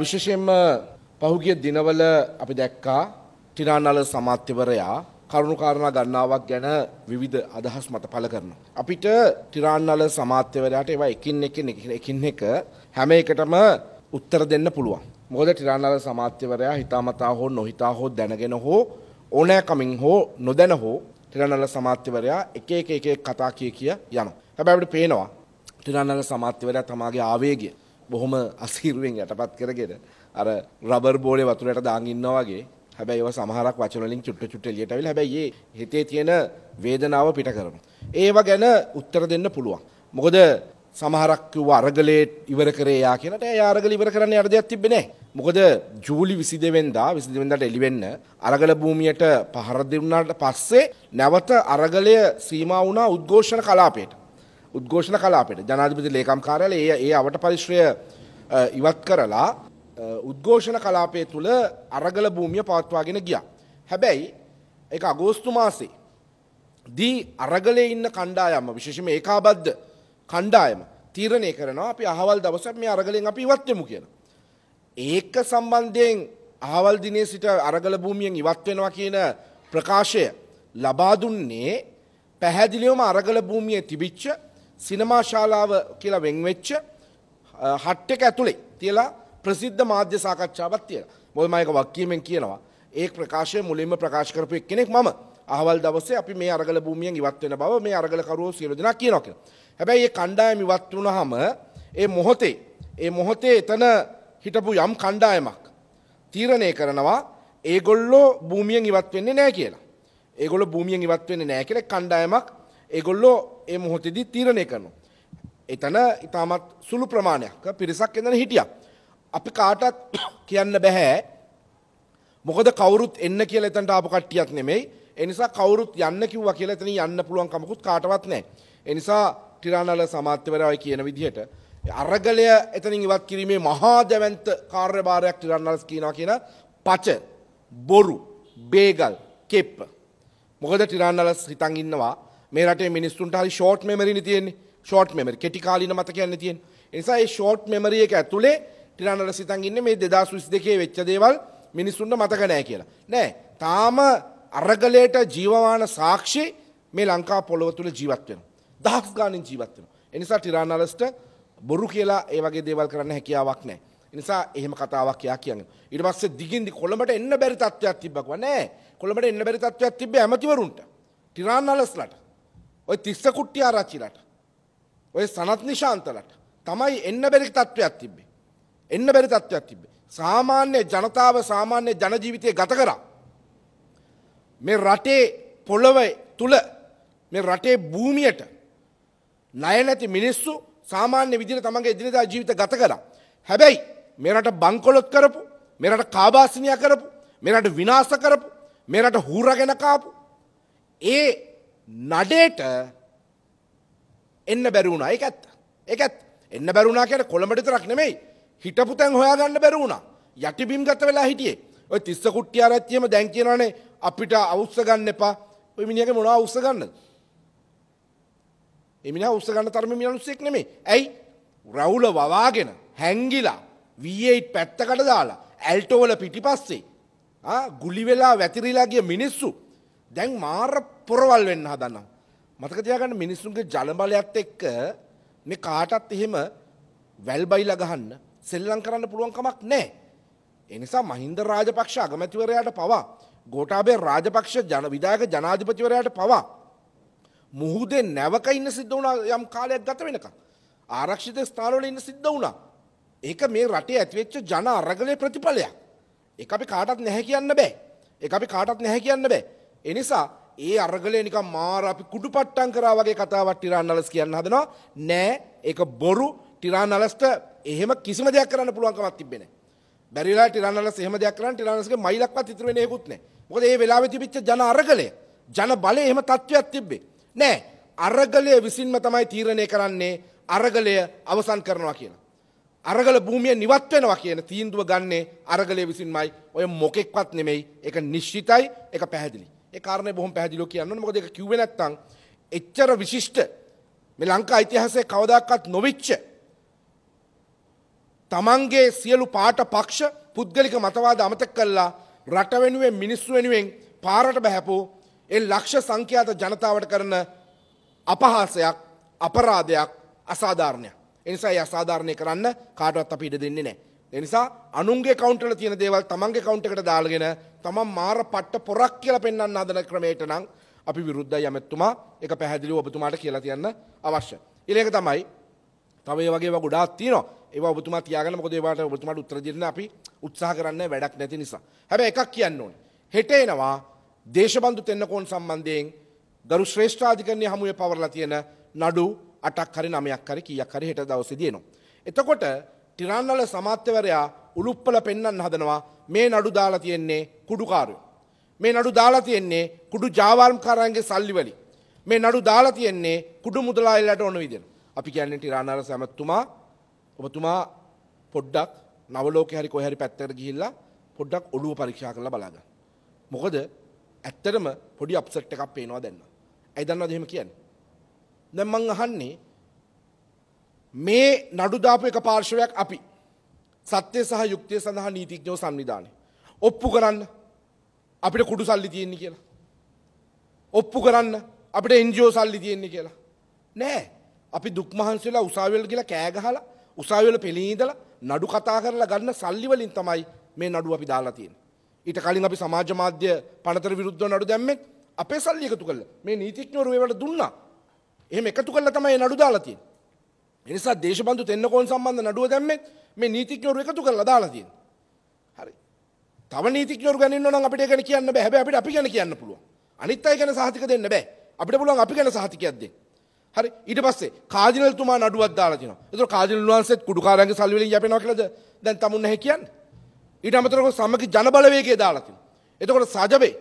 විශේෂයෙන්ම පහුගිය දිනවල අපි දැක්කා ටිනානල සමාත්‍යවරයා කරුණුකාරණා ගන්නාවක් ගැන විවිධ අදහස් මත පළ කරනවා. අපිට ටිරාන්නල සමාත්‍යවරයාට ඒවා එකින් එක එකින් එක හැම එකටම උත්තර දෙන්න පුළුවන්. මොකද ටිරාන්නල සමාත්‍යවරයා හිතාමතා හෝ නොහිතා හෝ දැනගෙන හෝ ඕනෑකමින් හෝ නොදැන හෝ ටිරාන්නල සමාත්‍යවරයා එක එක එක කතා කිය කිය යනවා. හැබැයි අපිට පේනවා ටිරාන්නල සමාත්‍යවරයා තමාගේ ආවේගය බොහොම අසීරුවෙන් යටපත් කරගෙන අර රබර් බෝලේ වතුරට දාන් ඉන්නවා වගේ හැබැයි ඒවා සමහරක් වචන වලින් චුට්ට චුට්ට එළියට ආවිලා හැබැයි ඒ හිතේ තියෙන වේදනාව පිට කරනවා. ඒව ගැන උත්තර දෙන්න පුළුවන්. මොකද සමහරක් කිව්ව අරගලේ ඉවර කරේ යා කියලට ඒ අරගල ඉවර කරන්න යට දෙයක් තිබ්බේ නැහැ. මොකද ජූලි 22 වෙනිදා 22 වෙනිදාට එළි වෙන්න අරගල භූමියට පහර දුන්නාට පස්සේ නැවත අරගලය සීමා වුණා උද්ඝෝෂණ කලාපයට. උද්ඝෝෂණ කලාපට ජනාධිපති ලේකම් කාරල ඒ ඒ අවට පරිශ්‍රය ඉවත් කරලා උද්ඝෝෂණ කලාපය තුළ අරගල භූමිය පවත්වාගෙන ගියා. හැබැයි එක අගෝස්තු මාසේ දී අරගලේ ඉන්න කණ්ඩායම විශේෂම ඒකාබද්ධ කණ්ඩායම තීරණය කරනවා අපි අහවල් දවසක් මේ අරගලෙන් අපි ඉවත්වෙමු කියන. ඒක සම්බන්ධයෙන් අහවල් දිනේ සිට අරගල භූමියෙන් ඉවත් වෙනවා කියන ප්‍රකාශය ලබා දුන්නේ පැහැදිලිවම අරගල භූමියේ තිබිච්ච සිනමා ශාලාව කියලා වෙන්වෙච්ච හට් එක ඇතුලේ තියලා ප්‍රසිද්ධ මාධ්‍ය සාකච්ඡාවක් තියෙනවා. මොකද මම ඒක වක්කීමෙන් කියනවා. ඒ ප්‍රකාශය මුලින්ම ප්‍රකාශ කරපු එක්කෙනෙක් මම. අහවල් දවසේ අපි මේ අරගල භූමියෙන් ඉවත් වෙන බව මේ අරගල කරුවෝ සියලු දෙනා කියනවා කියලා. හැබැයි මේ කණ්ඩායම ඉවත් වුණාම ඒ මොහොතේ ඒ මොහොතේ එතන හිටපු යම් කණ්ඩායමක් තීරණය කරනවා ඒගොල්ලෝ භූමියෙන් ඉවත් වෙන්නේ නැහැ කියලා. ඒගොල්ලෝ භූමියෙන් ඉවත් වෙන්නේ නැහැ කියලා කණ්ඩායමක් ඒගොල්ලෝ ඒ මොහොතේදී තීරණය කරනවා. එතන ඊටමත් සුළු ප්‍රමාණයක් පිරිසක් එඳන හිටියා. අපි කාටත් කියන්න බෑ. මොකද කවුරුත් එන්න කියලා එතනට ආපු කට්ටියක් නෙමෙයි. ඒ නිසා කවුරුත් යන්න කිව්වා කියලා එතන යන්න පුළුවන් කමකුත් කාටවත් නැහැ. ඒ නිසා ටිරානල සමාත්‍යවරයා කියන විදිහට අරගලය එතනින් ඉවත් කිරීමේ මහා දැවැන්ත කාර්යභාරයක් ටිරානල්ස් කියනවා කියන පච බොරු බේගල් කෙප්ප මොකද ටිරානල්ස් හිතන් ඉන්නවා මේ රටේ මිනිස්සුන්ට හරි ෂෝට් මෙමරිනි තියෙන්නේ ෂෝට් මෙමරි කෙටි කාලීන මතකයක් නැති තියෙන. ඒ නිසා මේ ෂෝට් මෙමරි එක ඇතුලේ ටිරාන රසිතන් ඉන්නේ මේ 2022 වෙච්ච දේවල් මිනිස්සුන්ට මතක නැහැ කියලා. නෑ. තාම අරගලයට ජීවමාන සාක්ෂි මේ ලංකා පොළොව තුල ජීවත් වෙනවා. දහස් ගාණින් ජීවත් වෙනවා. ඒ නිසා ටිරාන රසිත බොරු කියලා ඒ වගේ දේවල් කරන්න හැකියාවක් නැහැ. නිසා එහෙම කතාවක් යා කියන්නේ. ඊට පස්සේ දිගින්දි කොළඹට එන්න බැරි තත්ත්වයක් තිබ්බකව නෑ. කොළඹට එන්න බැරි තත්ත්වයක් තිබ්බේ ඇමතිවරුන්ට. ටිරානලස්ලට. ඔය තිස්ස කුට්ටි ආරච්චිලට ඔය සනත් නිශාන්තලට තමයි එන්න බැරි තත්ත්වයක් තිබ්බේ. එන්න බැරි තත්ත්වයක් තිබ්බේ. සාමාන්‍ය ජනතාව සාමාන්‍ය ජනජීවිතය ගත කරා. මේ රටේ පොළොව තුළ මේ රටේ භූමියට ණය නැති මිනිස්සු සාමාන්‍ය විදිහට තමන්ගේ එදිනෙදා ජීවිත ගත කරා. හැබැයි මෙරට බංකොලොත් කරපු, මෙරට කාබාසිනියා කරපු, මෙරට විනාශ කරපු, මෙරට හූරගෙන කාපු ඒ නඩේට එන්න බැරිවුණා එක ඇත්ත එක ඇත් එන්න බැරුණා කියන කොළඹට තරක් නෙමෙයි හිටපු තැන් හොයාගන්න බැරුණා යටිබිම් ගත වෙලා හිටියේ ඔය තිස්ස කුට්ටිය ආරච්චියම දැන් කියනවානේ අපිට අවුස්ස ගන්න එපා ඔය මිනිහගේ මොනවා අවුස්ස ගන්නද ඒ මිනිහා අවුස්ස ගන්න තරමේ මිනිස්සෙක් නෙමෙයි ඇයි රවුල වවාගෙන හැංගිලා V8 පැත්තකට දාලා ඇල්ටෝ වල පිටිපස්සේ ආ ගුලි වෙලා වැතිරිලා ගිය මිනිස්සු දැන් මාර පොරවල් වෙන්න හදන්නම්. මතක තියාගන්න මිනිස්සුන්ගේ ජල බලයත් එක්ක මේ කාටත් එහෙම වැල් බයිලා ගහන්න සෙල්ලම් කරන්න පුළුවන් කමක් නැහැ. ඒ නිසා මහින්ද රාජපක්ෂ අගමැතිවරයාට පවා ගෝඨාභය රාජපක්ෂ ජන විධායක ජනාධිපතිවරයාට පවා මුහුදේ නැවක ඉන්න සිද්ධ වුණා යම් කාලයක් ගත වෙනකම්. ආරක්ෂිත ස්ථානවල ඉන්න සිද්ධ වුණා. ඒක මේ රටේ ඇතිවෙච්ච ජන අරගලයේ ප්‍රතිඵලයක්. ඒක අපි කාටත් නැහැ කියන්න බෑ. ඒක අපි කාටත් නැහැ කියන්න බෑ. එනිසා ඒ අරගලය නිකන් මාර අපි කුඩුපට්ටම් කරා වගේ කතාවක් ටිරාන් නලස් කියන්න හදනවා. නෑ ඒක බොරු ටිරාන් නලස්ට එහෙම කිසිම දෙයක් කරන්න පුළුවන් කමක් තිබ්බේ නෑ. බැරිලා ටිරාන් නලස් එහෙම දෙයක් කරන්න ටිරාන් නලස්ගේ මයිලක්වත් ඉතුරු වෙන්නේ ඒකුත් නෑ. මොකද මේ වෙලාවේ තිබිච්ච ජන අරගලය ජන බලය එහෙම තත්ත්වයක් තිබ්බේ. නෑ අරගලය විසින්ම තමයි තීරණය කරන්නේ අරගලය අවසන් කරනවා කියලා. අරගල භූමිය නිවත් වෙනවා කියන තීන්දුව ගන්නේ අරගලය විසින්මයි ඔය මොකෙක්වත් නෙමෙයි ඒක නිශ්චිතයි ඒක පැහැදිලි ඒ කාරණය බොහොම පැහැදිලිව කියන්න ඕනේ. මොකද ඒක කිව්වේ නැත්නම් එච්චර විශිෂ්ට මේ ලංකා ඉතිහාසයේ කවදාකවත් නොවිච්ච තමන්ගේ සියලු පාට පක්ෂ පුද්ගලික මතවාද අමතක කළා රට වෙනුවෙන් මිනිස්සු වෙනුවෙන් පාරට බහැපෝ ඒ ලක්ෂ සංඛ්‍යාත ජනතාවට කරන අපහාසයක් අපරාධයක් අසාධාරණයක්. එනිසා ඒ අසාධාරණය කරන්න කාටවත් අපි ඉඩ දෙන්නේ නැහැ. එනිසා අනුන්ගේ කවුන්ටල තියෙන දේවල් තමන්ගේ කවුන්ටකට දාල්ගෙන තමන් මාර පට්ට පොරක් කියල පෙන්න්න අදන ක්‍රමේට නම් අපි විරුද්ධ යමැත්තුමා එක පැහැදිලි ඔබතුමාට කියලා තියන්න අවශ්‍ය. ඉලක තමයි තවයි වගේ ගොඩාත් තියන ඒ ඔබතුමා තියාගෙන කොදේවාට ඔබතුමට උත්‍රදිරන අපි උත්සාහ කරන්න වැඩක් නැති නිසා. හැබ එකක් කියන්න ඕන. හෙටේනවා දේශබන්ධු තෙන්නකෝන් සම්බන්ධයෙන් ගරු ශ්‍රේෂ්ඨාධිකරණය හමුවේ පවරලා තියෙන නඩු අටක් හරි නමයක් හරි කියක් හරි හෙට දවස දයනවා. එතකොට ටිරන්නල සමත්‍යවරයා උළුප්පල පෙන්න්න හදනවා මේ නඩු දාලා තියෙන්නේ කුඩුකාරු. මේ නඩු දාලා තියෙන්නේ කුඩු ජාවාර්ම්කාරන්ගේ සල්ලිවලි. මේ නඩු දාලා තියෙන්නේ කුඩු මුදලාල්ලට ඕන විදිර. අපි කියන්නේ ටිරාණාර සැමත්තුමා ඔබතුමා පොඩ්ඩක් නවලෝක හරි කොහැරි පැත්තර ගිහිල්ලා පොඩ්ඩක් ඔඩුව පරීක්ෂා කරලා බලාග. මොකද ඇත්තරම පොඩි අපසට් එකක් පේනවා දෙන්න. ඇයි දන්නවද එහෙම කියන්නේ? දැන් මං අහන්නේ මේ නඩුදාපු එක පාර්ශවයක් අපි සත්‍යය සහ යුක්තිය සඳහා නීතිඥෝ සංවිධානය. ඔප්පු කරන්න අපිට කුඩු සල්ලි තියෙන්නේ කියලා. ඔප්පු කරන්න අපිට එන්ජෝ සල්ලි තියෙන්නේ කියලා. නෑ අපි දුක්මහන්සේලා උසාවල් කියලා කෑගහලා උසාවල පෙළීදල නඩු කතා කරලා ගන්න සල්ලිවලින් තමයි මේ නඩු අපි දාලා තියෙන. ඊට කලින් අපි සමාජ මාධ්‍ය පනතර විරුද්ධ නඩු දැම්මෙත් අපේ සල්ලි එකතු කළ මේ නීතිඥවරු ඒවට දුන්නා. එහෙම එකතු කළා තමයි නඩු දාලා තියෙන්නේ. එනිසා දේශබන්ධු තෙන්නකෝන් සම්බන්ධ නඩුව දැම්මෙත් මේ නීතිඥවරු එකතු කරලා දාලා තියෙන. හරි. තව නීතිඥවරු ගනින්න නම් අපිට ගැන කියන්න බෑ. හැබැයි අපිට අපි ගැන කියන්න පුළුවන්. අනිත් අය ගැන සහතික දෙන්න බෑ. අපිට පුළුවන් අපි ගැන සහතිකයක් දෙන්න. හරි. ඊට පස්සේ කාජිනල්තුමා නඩුවක් දාලා තිනවා. ඒතකොට කාජිනල් වංශෙත් කුඩුකාරයන්ගේ සල්ලි වලින් යපෙනවා කියලාද දැන් තමුන් නැහැ කියන්නේ. ඊට අමතරව සමගි ජනබලවේගය දාලා තිනවා. එතකොට සජබේ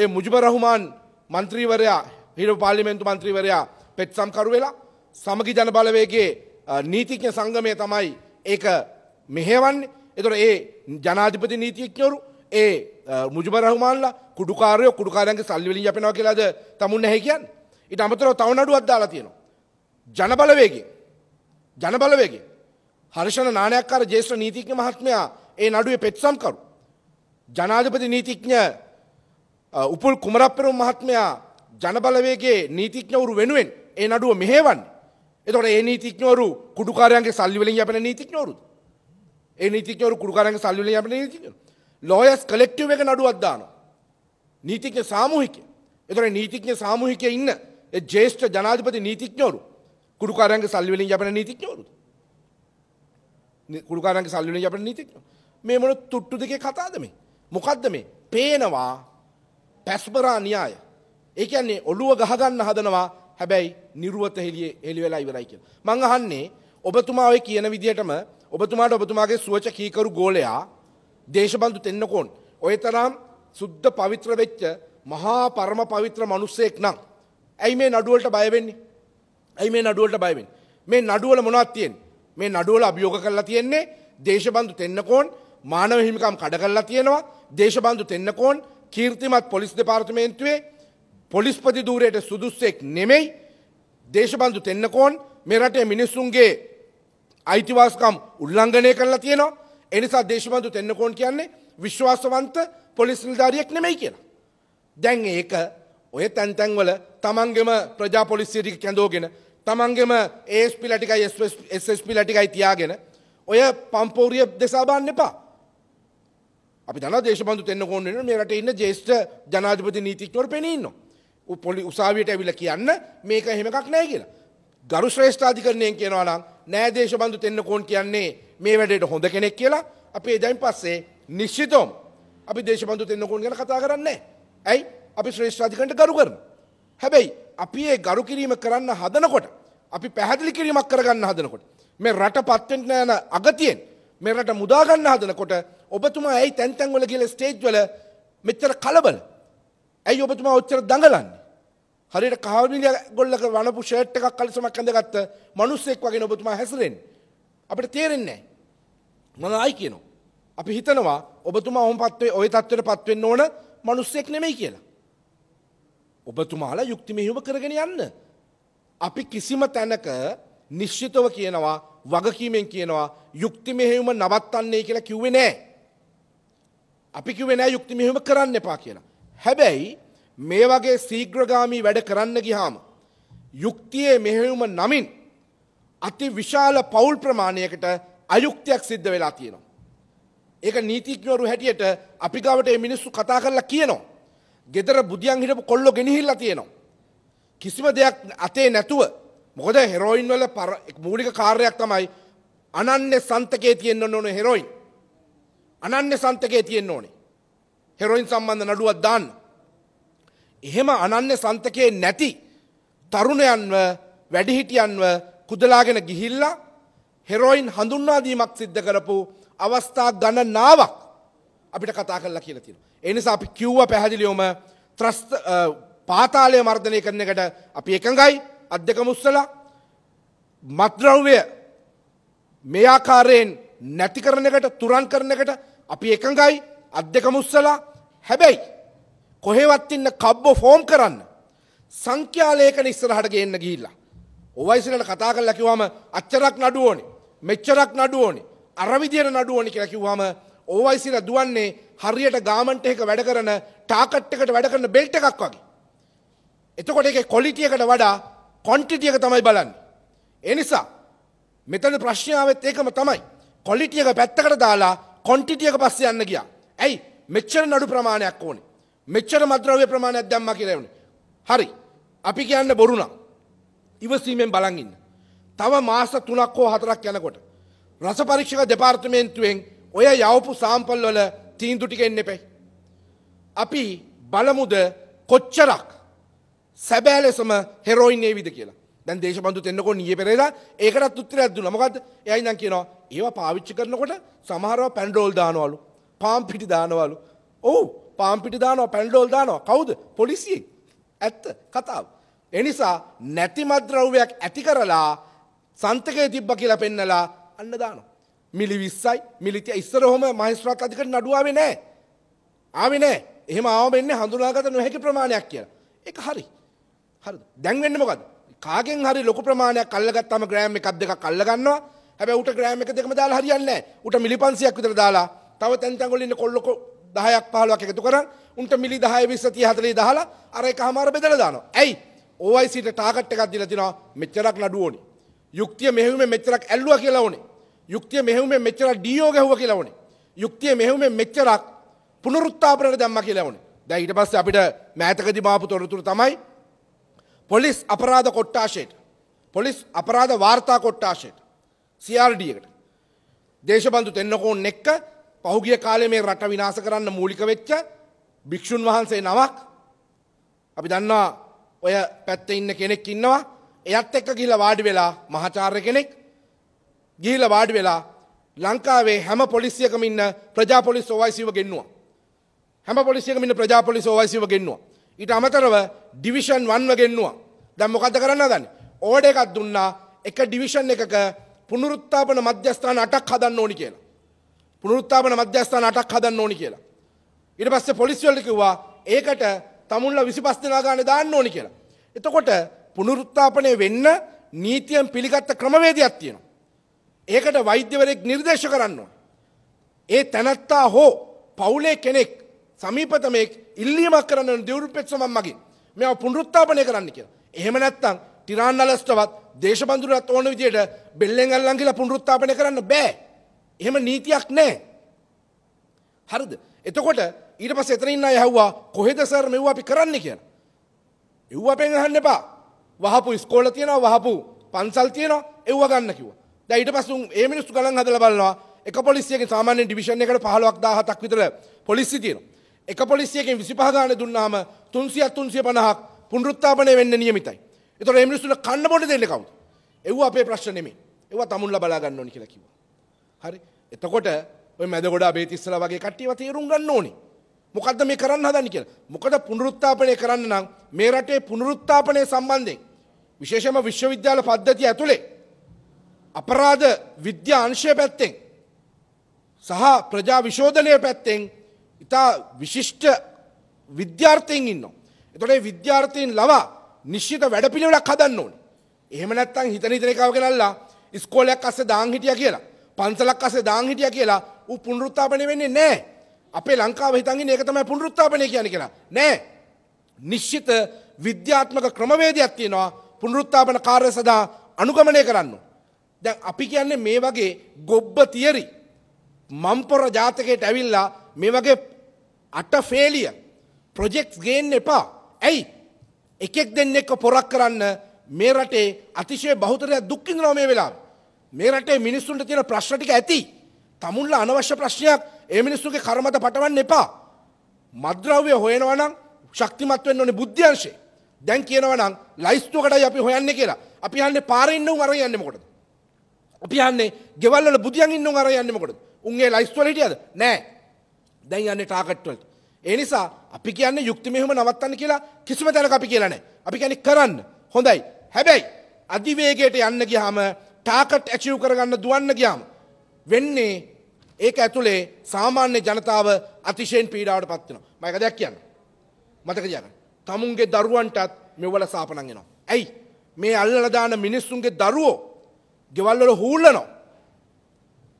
ඒ මුජිබ රහමාන් മന്ത്രിවරයා හිරව පාර්ලිමේන්තු മന്ത്രിවරයා පෙත්සම්කරු වෙලා සමගි ජනබලවේගේ නීතිඥ සංගමය තමයි ඒක මෙහෙවන්නේ එතොට ඒ ජනාධිපති නීතිඥවරු ඒ මුජබරහමාල්ල කුඩුකාරය කුඩුකාරයන්ගේ සල්ලිවලින් යපෙනවා කියලාද තමුන් හැකයන් ඉට අමතරව තවනඩුවත් දාලා තියෙනවා. ජනබලවේගේ ජනබලවේගේ හර්ෂණ නානයක්කාර ජේෂ්‍ර නීතිඥ මහත්මයා ඒ නඩුවේ පෙත්සම්කරු. ජනාධිපති නීතිඥ උපුල් කුමරප්පෙරුම් මහත්මයා ජනබලවේගේ නීතිඥවරු වෙනුවෙන් ඒ නඩුව මෙහේවන්නේ. එතොට ඒ නීතික්නවරු කුඩුකාරයන්ගේ සල්ලිවලින් යැපෙන නීතික්නවරු ඒ නීතික්නවරු කුඩුකාරයන්ගේ සල්ලිවලින් යැපෙන නීතික්නවරු ලෝයස් කලෙක්ටිව් එක නඩුවක් දානවා නීතිඥ සාමූහිකය එතොට නීතිඥ සාමූහිකය ඉන්න ඒ ජ්‍යෙෂ්ඨ ජනාධිපති නීතිඥවරු කුඩුකාරයන්ගේ සල්ලිවලින් යැපෙන නීතිඥවරු කුඩුකාරයන්ගේ සල්ලිවලින් යැපෙන නීතිඥවරු මේ මොන තුට්ටු දෙකේ කතාවද මේ මොකද්ද මේ පේනවා පැස්බරා න්‍යාය ඒ කියන්නේ ඔළුව ගහගන්න හදනවා හැබැයි නිර්ුවත හෙළියේ හෙළි වෙලා ඉවරයි කියලා. මං අහන්නේ ඔබතුමා ඔය කියන විදිහටම ඔබතුමාට ඔබතුමාගේ සුවච කීකරු ගෝලයා දේශබන්දු තෙන්නකෝන් ඔය තරම් සුද්ධ පවිත්‍ර වෙච්ච මහා පරම පවිත්‍ර මිනිස්සෙක් නම් ඇයි මේ නඩුවලට බය වෙන්නේ? ඇයි මේ නඩුවලට බය වෙන්නේ? මේ නඩුවල මොනවද තියෙන්නේ? මේ නඩුවල අභියෝග කරලා තියෙන්නේ දේශබන්දු තෙන්නකෝන් මානව හිමිකම් කඩ කරලා තියෙනවා දේශබන්දු තෙන්නකෝන් කීර්තිමත් පොලිස් දෙපාර්තමේන්තුවේ පොලිස්පති දූරයට සුදුස්සෙක් නෙමෙයි දේශබන්දු තෙන්නකෝන් මේ රටේ මිනිස්සුන්ගේ අයිතිවාස්කම් උල්ලංඝනය කරලා තියෙනවා. එනිසා දේශබන්දු තෙන්නකෝන් කියන්නේ විශ්වාසවන්ත පොලිස් නිලධාරියෙක් නෙමෙයි කියලා. දැන් ඒක ඔය තැන්තැන්වල තමන්ගෙම ප්‍රජා පොලිසිරික කැඳෝගෙන තමන්ගෙම ඒස්පි ලටිකයි එස්පි ලටිකයි තියාගෙන ඔය පම්පෝරිය දෙසාබන්න එපා. අපි දන දේශබන්දු තෙන්න කොන්න මේ රට ඉන්න ජේෂ්ඨ ජනාධපති නීතිච්වර පෙනීන්නවා. පොලි උසාවියට ඇවිල කියන්න මේක හෙමකක් නෑ කියලා. ගරු ශ්‍රේෂ්ඨාධිකරණයෙන් කියනවානම් නෑදේශ බන්ඳු තෙන්න කෝන් කියන්නේ මේ වැඩට හොඳ කෙනෙක් කියලා අපේ දැයින් පස්සේ නිශ්චිතෝම් අපි දේශබන්ඳු තෙන්නකෝන් ගැන කතා කරන්නේ. ඇයි අපි ශ්‍රේෂ්ඨාධිකට ගරු කරන. හැබැයි අපි ඒ ගරු කිරීම කරන්න හදනකොට අපි පැහැදිලි කිරීමක් කරගන්න හදනකොට මේ රට පත්වෙන්ට යන අගතියෙන් මේ රට මුදාගන්න හදනකොට ඔබතුමා ඇයි තැන්තැන්වල කියල ස්ටේජ්වල මෙච්චර කලබල ඇයි ඔබතුමා ඔච්චර දඟලන්න හරිට කහවනිලිය ගොල්ලක වනපු ෂර්ට් එකක් කලිසමක් ඇඳගත්ත මිනිස්සෙක් වගේ ඔබතුමා හැසිරෙන්නේ. අපිට තේරෙන්නේ නැහැ. මම ආයි කියනවා. අපි හිතනවා ඔබතුමා ඔහොමපත් වේ ওই தත්වෙටපත් වෙන්න ඕන මිනිස්සෙක් නෙමෙයි කියලා. ඔබතුමාලා යුක්ති මෙහෙයුම කරගෙන යන්න. අපි කිසිම තැනක නිශ්චිතව කියනවා වගකීමෙන් කියනවා යුක්ති මෙහෙයුම නවත්තන්නේ කියලා කිව්වේ නැහැ. අපි කිව්වේ නැහැ යුක්ති මෙහෙයුම කරන්න එපා කියලා. හැබැයි මේ වගේ සීග්‍රගාමී වැඩ කරන්න ගිහාම යුක්තියේ මෙහෙයුම නමින් අති විශාල පවුල් ප්‍රමාණයකට අයුක්තියක් සිද්ධ වෙලා තියෙනවා. ඒක නීතිඥවරු හැටියට අපි ගාවට මේ මිනිස්සු කතා කරලා කියනවා. ගෙදර බුදියන් හිටපු කොල්ලෝ ගෙනහිල්ලා තියෙනවා. කිසිම දෙයක් අතේ නැතුව මොකද හෙරෝයින් වල මූලික කාර්යයක් තමයි අනන්‍ය සන්තකයේ තියෙන්න ඕන හෙරෝයින්. අනන්‍ය සන්තකයේ තියෙන්න ඕනේ. හෙරෝයින් සම්බන්ධ නඩුවක් දාන්න. එහෙම අනන්‍ය සන්තකයේ නැති තරුණයන්ව වැඩිහිටියන්ව කුදලාගෙන ගිහිල්ලා හෙරෝයින් හඳුන්වාදීමක් සිද්ධ කරපු අවස්ථා ගණනාවක් අපිට කතා කරලා කියලා තියෙනවා. ඒ නිසා අපි කිව්ව පැහැදිලිවම ත්‍රස්ත පාතාලය මර්ධනය කරන එකට අපි එකඟයි අධ්‍යක මුස්සලා මත්ද්‍රව්‍ය මේ ආකාරයෙන් නැති කරන එකට තුරන් කරන එකට අපි එකඟයි අධ්‍යක මුස්සලා හැබැයි කොහෙවත් ඉන්න කබ්බෝ ෆෝම් කරන්න. සංඛ්‍යාලේඛන ඉස්සරහට ගේන්න ගිහිල්ලා. ඔවයිසලට කතා කරලා කිව්වම අච්චරක් නඩු ඕනේ. මෙච්චරක් නඩු ඕනේ. අර විදියට නඩු ඕනේ කියලා කිව්වම ඔවයිසලා දුවන්නේ හරියට ගාමන්ට් එකක වැඩ කරන ටාකට් එකට වැඩ කරන බෙල්ට් එකක් වගේ. එතකොට ඒකේ ක්වොලිටි එකට වඩා ක්වොන්ටිටි එක තමයි බලන්නේ. ඒ නිසා මෙතන ප්‍රශ්නාවෙත් ඒකම තමයි. ක්වොලිටි එක පැත්තකට දාලා ක්වොන්ටිටි එක පස්සේ යන්න ගියා. ඇයි? මෙච්චර නඩු ප්‍රමාණයක් ඕනේ. මෙච්චර මද්‍රව්‍ය ප්‍රමාණයක් දැම්මා කියලා එවනේ. හරි. අපි කියන්න බොරු නම් ඉවසීමෙන් බලන් ඉන්න. තව මාස 3ක් හෝ 4ක් යනකොට රස පරීක්ෂක දෙපාර්තමේන්තුවෙන් ඔය යවපු සාම්පල් වල තීන්දුව ටික එන්න එපේ. අපි බලමුද කොච්චරක් සැබෑ ලෙසම හෙරොයින් ඒවිද කියලා. දැන් දේශබන්දු තෙන්නකෝ නිය පෙරේදා ඒකටත් උත්තරයක් දුන්නා. මොකද්ද? එයා ඉඳන් කියනවා ඒවා පාවිච්චි කරනකොට සමහරව පැන්ඩෝල් දානවලු, පාම් පිටි දානවලු. ඔව් පාම්පිටි දානවා පැන්ඩෝල් දානවා කවුද පොලිසිය ඇත්ත කතාව. එනිසා නැති මද්‍රව්‍යයක් ඇති කරලා සන්තකය තිබ්බ කියලා පෙන්නලා අන්න දානවා. මිලි විස්සයි මිලිතිය ඉස්සරහොම මහිස්ත්‍රාත් අධිකට නඩුවාවේ නෑ. ආවේ නෑ. එහෙම ආවම එන්නේ හඳුනාගත නොහැකි ප්‍රමාණයක් කියලා. ඒක හරි. හරිද? දැන් වෙන්නේ මොකද? කාගෙන් හරි ලොකු ප්‍රමාණයක් අල්ලගත්තාම ග්‍රෑම් එකක් දෙකක් අල්ලගන්නවා. හැබැයි උට ග්‍රෑම් එක දෙකම දාලා හරියන්නේ නැහැ. උට මිලි 500ක් විතර දාලා තව තැන් තැන් වල ඉන්න කොල්ලෝ දහයක් පහලුවක් එකතු කරන් උන්ට මිලි දහය විස්සතිය හතලේ දහලා අරයි හමාර බෙදල දානවා ඇයි ඕයිසිට ටාගට් එකක් දිල තිනවා මෙච්චරක් නඩුවනි යුක්තිය මෙහුම මෙච්චරක් ඇල්ලුව කියලා ඕනේ යුක්තිය මෙහුම මෙච්චර ඩියෝ ගැහුව කියලා ඕනේ යුක්තිය මෙහුම මෙච්චරක් පුනරුත්ථාපනයට දැම්ම කියලා ඕනේ දැන් ඊට පස්සේ අපිට මෑතකදී මාපු තොරතුරු තමයි පොලිස් අපරාධ කොට්ටාශයට පොලිස් අපරාධ වාර්තා කොට්ටාශයට CRD එකට දේශබන්දු තෙන්නකෝන් එක්ක පෞගිය කාලේ මේ රට විනාශ කරන්න මූලික වෙච්ච භික්ෂුන් වහන්සේ නමක් අපි දන්නවා ඔය පැත්ත ඉන්න කෙනෙක් ඉන්නවා එයත් එක්ක ගිහිල වාඩි වෙලා මහාචාර්ය කෙනෙක් ගිහිල වාඩි වෙලා ලංකාවේ හැම පොලිසියකම ඉන්න ප්‍රජා පොලිස් OICව ගෙන්නවා හැම පොලිසියකම ඉන්න ප්‍රජා පොලිස් OICව ගෙන්නවා ඊට අමතරව ඩිවිෂන් 1ව ගෙන්නවා දැන් මොකද කරන්න හදන්නේ ඕඩර් එකක් දුන්නා එක ඩිවිෂන් එකක පුනරුත්ථාපන මධ්‍යස්ථාන 8ක් හදන්න ඕනි කියලා පුනරුත්ථාපන මධ්‍යස්ථාන අටක් හදන්න ඕනි කියලා. ඊට පස්සේ පොලිසිවලට කිව්වා ඒකට තමුන්ලා 25 දෙනා ගන්න දාන්න ඕනි කියලා. එතකොට පුනරුත්ථාපනය වෙන්න නීතියෙන් පිළිගත්ත ක්‍රමවේදයක් තියෙනවා. ඒකට වෛද්‍යවරයෙක් නිර්දේශ කරන්න ඒ තැනැත්තා හෝ පවුලේ කෙනෙක් සමීපතමෙක් ඉල්ලීමක් කරන්න දෙවුරුපෙත්සමම් මගින් මෙයා පුනරුත්ථාපනය කරන්න කියලා. එහෙම නැත්තම් ටිරාන් අලස්ටවත් දේශබඳුරත් ඕන විදියට බෙල්ලෙන් අල්ලන් කියලා පුනරුත්ථාපනය කරන්න බෑ. එහෙම නීතියක් නෑ. හරිද? එතකොට ඊට පස්සේ එතන ඉන්න අය ඇහුවා කොහෙද සර් මෙව්වා අපි කරන්නේ කියලා. එව්වා අපෙන් අහන්න එපා. වහපු ඉස්කෝල තියෙනවා වහපු පන්සල් තියෙනවා එව්වා ගන්න කිව්වා. දැන් ඊට පස්සේ මේ මිනිස්සු ගණන් හදලා බලනවා එක පොලිසියකින් සාමාන්‍ය ඩිවිෂන් එකට 15ක් 17ක් විතර පොලිසි තියෙනවා. එක පොලිසියකින් 25 ගානේ දුන්නාම 300ක් 350ක් පුනරුත්ථාපනය වෙන්න නියමිතයි. ඒතකොට මේ මිනිස්සුන්ට කන්න බොන්න දෙන්නේ කවුද? එව්වා අපේ ප්‍රශ්න නෙමෙයි. එව්වා තමුන්ලා බලා ගන්න ඕනි කියලා කිව්වා. හරි එතකොට ඔය මැද ගොඩා බේත් ඉස්සලා වගේ කට්ටියව තේරුම් ගන්න ඕනේ. මොකද්ද මේ කරන්න හදන්නේ කියලා. මොකද පුනරුත්ථාපනය කරන්න නම් මේ රටේ පුනරුත්ථාපනය සම්බන්ධයෙන් විශේෂම විශ්වවිද්‍යාල පද්ධතිය ඇතුලේ අපරාධ විද්‍යා අංශය පැත්තෙන් සහ ප්‍රජා විශෝධනය පැත්තෙන් ඉතා විශිෂ්ට විද්‍යාර්ථයෙන් ඉන්නවා. එතකොට මේ විද්‍යාර්ථීන් ලවා නිශ්චිත වැඩපිළිවෙලක් හදන්න ඕනේ. එහෙම නැත්නම් හිතන හිතන එකව ගෙනල්ලා ඉස්කෝලයක් අස්සේ දාන් හිටියා කියලා පන්සලක් අසේ දාං හිටිය කියලා ඌ පුනරුත්ථාපනය වෙන්නේ නැහැ. අපේ ලංකාව හිතන්නේ ඒක තමයි පුනරුත්ථාපනය කියන්නේ කියලා. නෑ. නිශ්චිත විද්‍යාත්මක ක්‍රමවේදයක් තියෙනවා පුනරුත්ථාපන කාර්ය සඳහා අනුගමනය කරන්න. දැන් අපි කියන්නේ මේ වගේ ගොබ්බ තියරි මම්පොර ජාතකයට ඇවිල්ලා මේ වගේ අට ෆේලිය ප්‍රොජෙක්ස් ගේන්න එපා. ඇයි? එකෙක් දෙන්නෙක්ව පොරක් කරන්න මේ රටේ අතිශය බහුතරයක් දුක් විඳිනවා මේ වෙලාවේ. මේ රටේ මිනිස්සුන්ට තියෙන ප්‍රශ්න ටික ඇති. තමුන්ල අනවශ්‍ය ප්‍රශ්නයක් ඒ මිනිස්සුගේ කර්මත පටවන්න එපා. මද්‍රව්‍ය හොයනවා නම් ශක්තිමත් වෙන්න ඕනේ බුද්ධ්‍යංශේ. දැන් කියනවා නම් ලයිස්තුවකටයි අපි හොයන්නේ කියලා. අපි යන්නේ පාරේ ඉන්න උන් අරන් යන්නේ මොකටද? අපි යන්නේ ගෙවල් වල බුදියන් ඉන්න උන් අරන් යන්නේ මොකටද? උන්ගේ ලයිස්තු වල හිටියද? නෑ. දැන් යන්නේ ටාගට් වලට. ඒ නිසා අපි කියන්නේ යුක්ති මෙහෙම නවත්තන්න කියලා කිසිම තැනක අපි කියලා නෑ. අපි කියන්නේ කරන්න. හොඳයි. හැබැයි අධිවේගයට යන්න ගියාම ටාකට් ඇචිව් කරගන්න දුවන්න ගියාම. වෙන්නේ ඒක ඇතුළේ සාමාන්‍ය ජනතාව අතිශයෙන් පීඩාවට පත්වන මයක දෙයක් කියන්න. මතක ජන. තමුන්ගේ දරුවන්ටත් මෙවල සාපනගෙනවා. ඇයි මේ අල්ලලදාන මිනිස්සුන්ගේ දරුවෝ ගෙවල්වල හූල්ලනවා.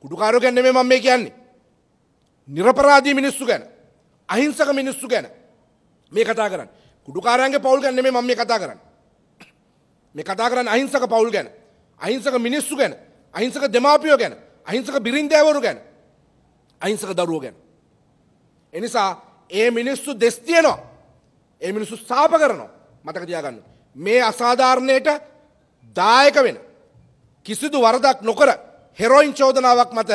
කුඩුකාරු ගැන්න මේ මම මේ කියන්නේ. නිරපරාදී මිනිස්සු ගැන අහිංසක මිනිස්සු ගැන මේ කතා කරන්න කුඩුකාරන්ගේ පවුල් ගැන්න මේ මම මේ කතා කරන්න මේ කතා කරන්න අහිංසක පවුල් ගැන අහිංසක මිනිස්සු ගැන අහිංසක දෙමාපියෝ ගැන අහිංසක බිරින්දෑවරු ගැන අහිංසක දරුවෝ ගැන. එනිසා ඒ මිනිස්සු දෙස්තියනවා ඒ මිනිස්සු සාප කරනවා මතක තියාගන්න. මේ අසාධාරණයට දායක වෙන. කිසිදු වරදක් නොකර හෙරෝයින් චෝදනාවක් මත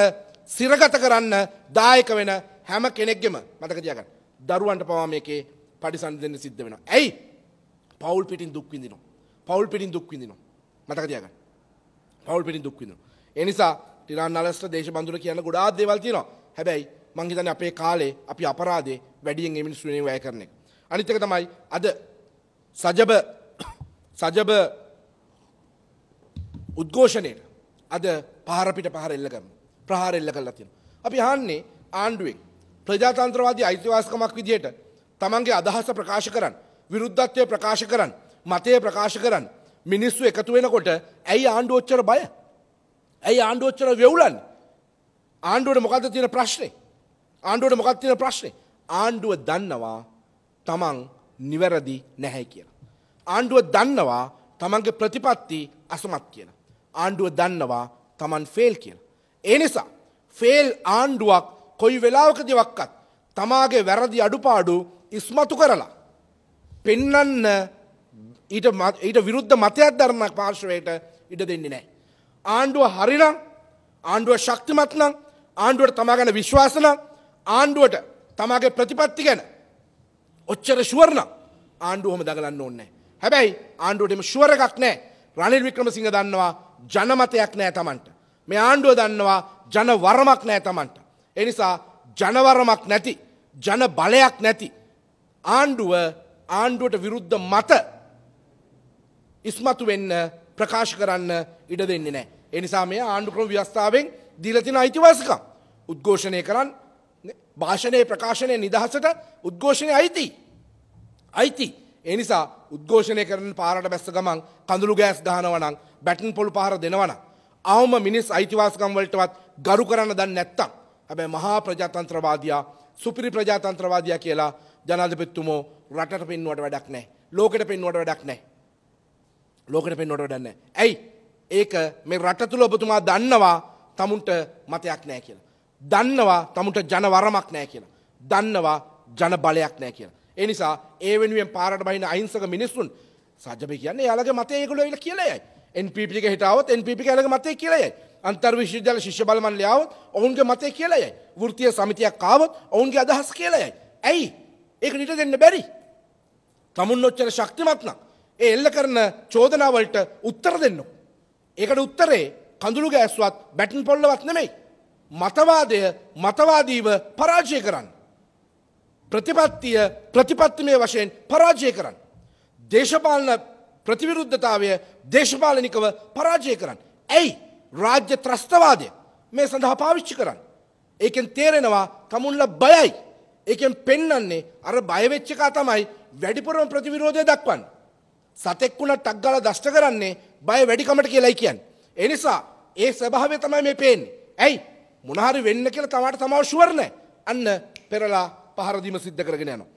සිරගත කරන්න දායක වෙන හැම කෙනෙක්ගෙම මතක තියාගන්න. දරුවන්ට පවා මේකේ පඩිසන් දෙන්න සිද්ධ වෙනවා. ඇයි පවුල් පිටින් දුක්විඳනවා. පවුල් පිටින් දුක්විඳනවා. මතක තියාගන්න. පවල් පිරි දුක්විඳ. එනිසා ටිරන් අලස්ට දේශ බඳුර කියන ගොඩා දේවල් තියෙනවා හැබැයි මංහිතන අපේ කාලේ අපි අපරාදේ වැඩියෙන් එමින් සුනේ වැය කරනෙක්. අනිතක තමයි අද සජබ සජබ උද්ඝෝෂණයට අද පහරපිට පහර එල්ලකම ප්‍රහාර එල්ල කරලා තියෙන. අපි හන්නේ ආණ්ඩුවෙන් ප්‍රජාතන්ත්‍රවාදී අයිතිවාසිකමක් විදියට තමන්ගේ අදහස ප්‍රකාශ කරන්න විරුද්ධත්වය ප්‍රකාශ කරන්න මතය ප්‍රකාශ කරන්න මිනිස්සු එකතු වෙනකොට ඇයි ආණ්ඩුවෝච්චර බය ඇයි ආණ්ඩුවෝච්චර වෙවුලන් ආණ්ඩුවට මොකද තියෙන ප්‍රශ්නේ ආණ්ඩුවට මොකක් තියෙන ප්‍රශ්නේ ආණ්ඩුව දන්නවා තමන් නිවැරදි නැහැ කියලා. ආණ්ඩුව දන්නවා තමන්ගේ ප්‍රතිපත්ති අසමත් කියන. ආණ්ඩුව දන්නවා තමන් ෆෙල් කියන. ඒ නිසා ෆෙල් ආණ්ඩුවක් කොයි වෙලාවකදිවක්කත් තමාගේ වැරදි අඩුපාඩු ඉස්මතු කරලා පෙන්නන්න ඊට ඊට විරුද්ධ මතයක් ධර්ම පාර්ශවයට ඉඩ දෙන්නේ නෑ. ආණ්ඩුව හරිනම් ආණ්ඩුව ශක්තිමත්නම් ආණ්ඩුවට තමා ගැන විශ්වාසන ආණ්ඩුවට තමාගේ ප්‍රතිපත්ති ගැන ඔච්චර ශුවරණ ආණ්ඩුවහම දගලන්න ඕන්නෑ. හැබැයි ආණ්ඩුවටම ශුවරකක් නෑ රනිල් වික්‍රමසිංහ දන්නවා ජනමතයක් නෑ තමන්ට. මේ ආණ්ඩුව දන්නවා ජනවරමක් නෑ තමන්ට. එනිසා ජනවරමක් නැති ජන බලයක් නැති. ආණ්ඩුව ආණ්ඩුවට විරුද්ධ මත ඉස්මතු වෙන්න ප්‍රකාශ කරන්න ඉඩ දෙන්නේ නෑ. එනිසා මේ ආණ්ඩුක්‍රම ව්‍යවස්ථාවෙන් දීලතින අයිතිවාසිකම් උද්ඝෝෂණය කරන්න භාෂණය ප්‍රකාශනය නිදහසට උද්ඝෝෂණය අයිති. අයිති. එනිසා උද්ඝෝෂණය කරන පාරට බැස්ස ගමන් කඳුළු ගෑස් ගහනවනම් බැටන් පොළු පහර දෙනවන. අවම මිනිස් අයිතිවාසිකම් වලටවත් ගරු කරන්න දන්න නැත්තම්. හැබැයි මහා ප්‍රජාතන්ත්‍රවාදයා සුපිරි ප්‍රජාතන්ත්‍රවාදයා කියලා ජනාධිපතිතුමෝ රටට පෙන්වුවට වැඩක් නැහැ. ලෝකෙට පෙන්වුවට වැඩක් නැහැ. ලෝකට පෙන්නොට දන්න. ඇයි ඒක මේ රට තුළ ඔබතුමා දන්නවා තමුන්ට මතයක් නෑ කියලා. දන්නවා තමුට ජනවරමක් නෑ කියලා. දන්නවා ජන බලයක් නෑ කියලා. එනිසා ඒ වෙනුවෙන් පාරට බහින අහිංසක මිනිස්සුන් සජබ කියන්නේ යාලගේ මතයකුල ඉල කියලයි. NPපික හිටාවත් NPපි ඇලග මතය කියලයි. අන්තර් විශද්‍යල ශිෂ්‍ය බලමන් ලියාවත් ඔවුන්ගේ මතය කියලයි. වෘතිය සමිතියක් කාවත් ඔවුන්ගේ අදහස් කියලයි. ඇයි ඒක නිට දෙන්න බැරි. තමුන් ඔච්චර ශක්තිමත්නම් ඒ එල්ල කරන චෝදනාවලට උත්තර දෙන්න. ඒකට උත්තරේ කඳුළු ගෑස්වත් බැටන් පොල්ලවත් නෙමෙයි. මතවාදය මතවාදීව පරාජය කරන්න. ප්‍රතිපත්තිය ප්‍රතිපත්තිමය වශයෙන් පරාජය කරන්න. දේශපාලන ප්‍රතිවිරුද්ධතාවය දේශපාලනිකව පරාජය කරන්න. ඇයි රාජ්‍ය ත්‍රස්තවාදය මේ සඳහා පාවිච්චි කරන්න. ඒකෙන් තේරෙනවා තමුන්ල බයයි. ඒකෙන් පෙන්නන්නේ අර බයවෙච්චකා තමයි වැඩිපුරම ප්‍රතිවිරෝධය දක්වන්න. සතෙක් වුණ ටක් ගාලා දෂ්ට කරන්නේ බය වැඩිකමට කියලායි කියන්නේ. ඒ නිසා ඒ ස්වභාවය තමයි මේ පේන්නේ. ඇයි? මොන හරි වෙන්න කියලා තමාට තමාව ෂුවර් නැහැ. අන්න පෙරලා පහර දීම සිද්ධ කරගෙන යනවා.